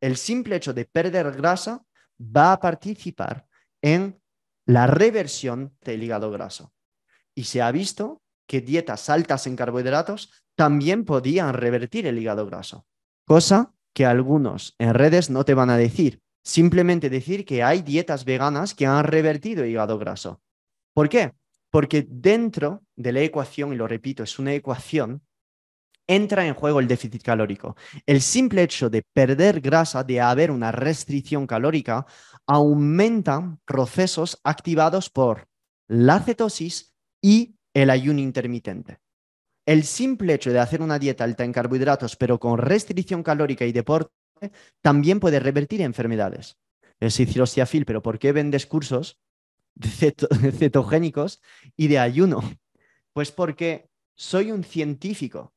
el simple hecho de perder grasa va a participar en la reversión del hígado graso. Y se ha visto que dietas altas en carbohidratos también podían revertir el hígado graso, cosa que algunos en redes no te van a decir, simplemente decir que hay dietas veganas que han revertido el hígado graso. ¿Por qué? Porque dentro de la ecuación, y lo repito, es una ecuación, entra en juego el déficit calórico. El simple hecho de perder grasa, de haber una restricción calórica, aumenta procesos activados por la cetosis y el ayuno intermitente. El simple hecho de hacer una dieta alta en carbohidratos, pero con restricción calórica y deporte, también puede revertir enfermedades. Es decir, pero ¿por qué vendes cursos cetogénicos y de ayuno? Pues porque soy un científico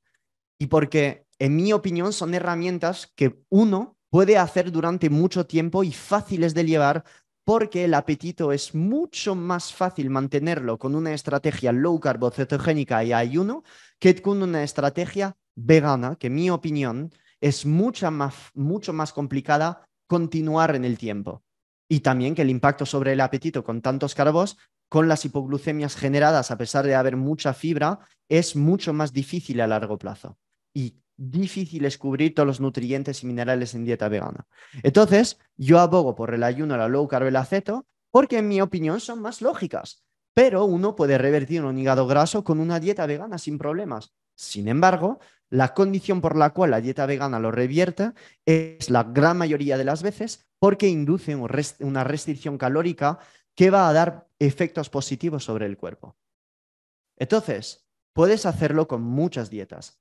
y porque, en mi opinión, son herramientas que uno puede hacer durante mucho tiempo y fáciles de llevar porque el apetito es mucho más fácil mantenerlo con una estrategia low carb cetogénica y ayuno que con una estrategia vegana, que en mi opinión es mucha más, mucho más complicada continuar en el tiempo. Y también que el impacto sobre el apetito con tantos carbos, con las hipoglucemias generadas, a pesar de haber mucha fibra, es mucho más difícil a largo plazo y difícil es cubrir todos los nutrientes y minerales en dieta vegana. Entonces, yo abogo por el ayuno, la low carb, el aceto, porque en mi opinión son más lógicas, pero uno puede revertir un hígado graso con una dieta vegana sin problemas. Sin embargo, la condición por la cual la dieta vegana lo revierte es la gran mayoría de las veces porque induce una restricción calórica que va a dar efectos positivos sobre el cuerpo. Entonces, puedes hacerlo con muchas dietas.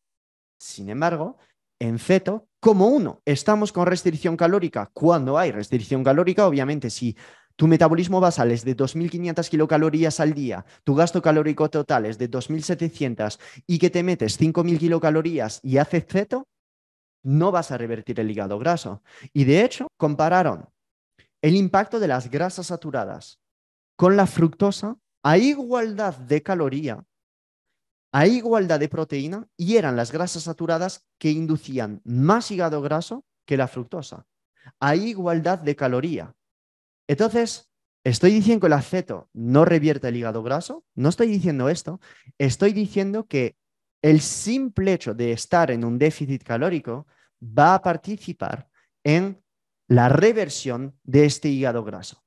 Sin embargo, en feto, como uno, estamos con restricción calórica. Cuando hay restricción calórica, obviamente, si tu metabolismo basal es de 2.500 kilocalorías al día, tu gasto calórico total es de 2.700 y que te metes 5.000 kilocalorías y haces feto, no vas a revertir el hígado graso. Y de hecho, compararon el impacto de las grasas saturadas con la fructosa a igualdad de caloría a igualdad de proteína y eran las grasas saturadas que inducían más hígado graso que la fructosa, a igualdad de caloría. Entonces, estoy diciendo que el aceto no revierte el hígado graso, no estoy diciendo esto, estoy diciendo que el simple hecho de estar en un déficit calórico va a participar en la reversión de este hígado graso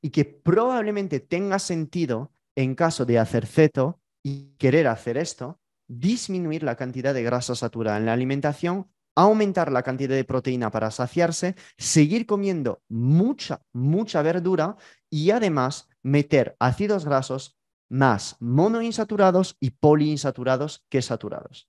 y que probablemente tenga sentido en caso de hacer ceto y querer hacer esto, disminuir la cantidad de grasa saturada en la alimentación, aumentar la cantidad de proteína para saciarse, seguir comiendo mucha, mucha verdura y además meter ácidos grasos más monoinsaturados y poliinsaturados que saturados.